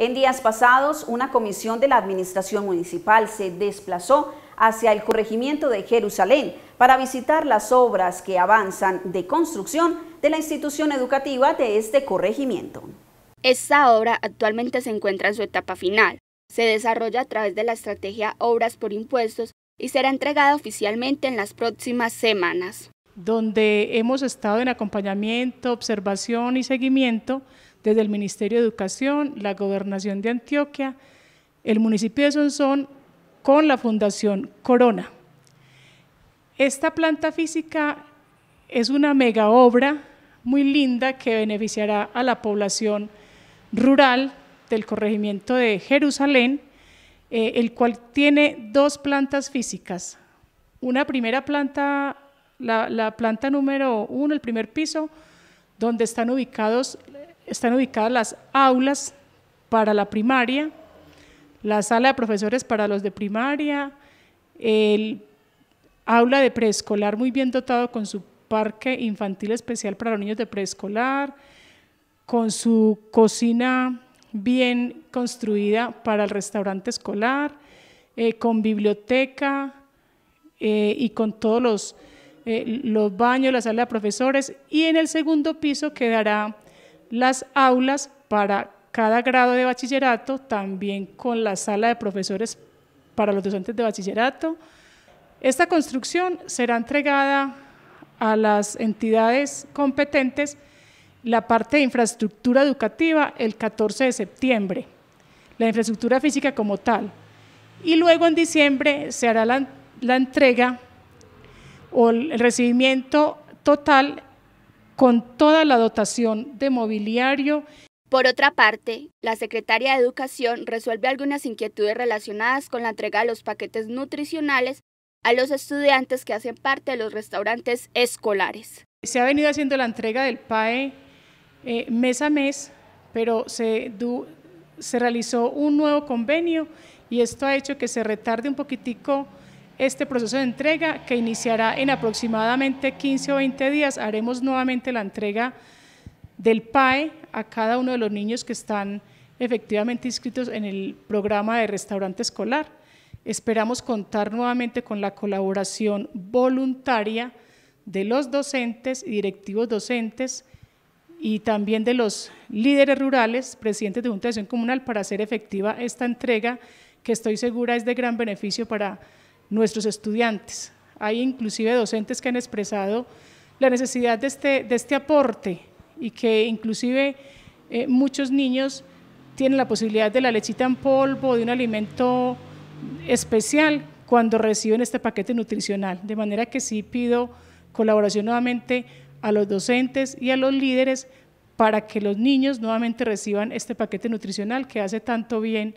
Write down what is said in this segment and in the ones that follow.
En días pasados, una comisión de la Administración Municipal se desplazó hacia el corregimiento de Jerusalén para visitar las obras que avanzan de construcción de la institución educativa de este corregimiento. Esta obra actualmente se encuentra en su etapa final. Se desarrolla a través de la estrategia Obras por Impuestos y será entregada oficialmente en las próximas semanas donde hemos estado en acompañamiento, observación y seguimiento desde el Ministerio de Educación, la Gobernación de Antioquia, el municipio de Sonsón, con la Fundación Corona. Esta planta física es una mega obra muy linda que beneficiará a la población rural del corregimiento de Jerusalén, eh, el cual tiene dos plantas físicas. Una primera planta la, planta número uno, el primer piso, donde están, ubicados, están ubicadas las aulas para la primaria, la sala de profesores para los de primaria, el aula de preescolar muy bien dotado con su parque infantil especial para los niños de preescolar, con su cocina bien construida para el restaurante escolar, eh, con biblioteca eh, y con todos los eh, los baños, la sala de profesores y en el segundo piso quedará las aulas para cada grado de bachillerato, también con la sala de profesores para los docentes de bachillerato. Esta construcción será entregada a las entidades competentes la parte de infraestructura educativa el 14 de septiembre, la infraestructura física como tal. Y luego en diciembre se hará la entrega o el recibimiento total con toda la dotación de mobiliario. Por otra parte, la Secretaria de Educación resuelve algunas inquietudes relacionadas con la entrega de los paquetes nutricionales a los estudiantes que hacen parte de los restaurantes escolares. Se ha venido haciendo la entrega del PAE eh, mes a mes, pero se, se realizó un nuevo convenio y esto ha hecho que se retarde un poquitico este proceso de entrega que iniciará en aproximadamente 15 o 20 días. Haremos nuevamente la entrega del PAE a cada uno de los niños que están efectivamente inscritos en el programa de restaurante escolar. Esperamos contar nuevamente con la colaboración voluntaria de los docentes y directivos docentes y también de los líderes rurales, presidentes de Junta de Acción Comunal, para hacer efectiva esta entrega que estoy segura es de gran beneficio para nuestros estudiantes. Hay inclusive docentes que han expresado la necesidad de este, este aporte y que inclusive eh, muchos niños tienen la posibilidad de la lechita en polvo, de un alimento especial cuando reciben este paquete nutricional. De manera que sí pido colaboración nuevamente a los docentes y a los líderes para que los niños nuevamente reciban este paquete nutricional que hace tanto bien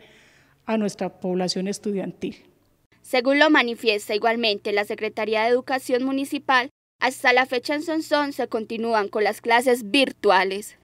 a nuestra población estudiantil. Según lo manifiesta igualmente la Secretaría de Educación Municipal, hasta la fecha en Sonsón se continúan con las clases virtuales.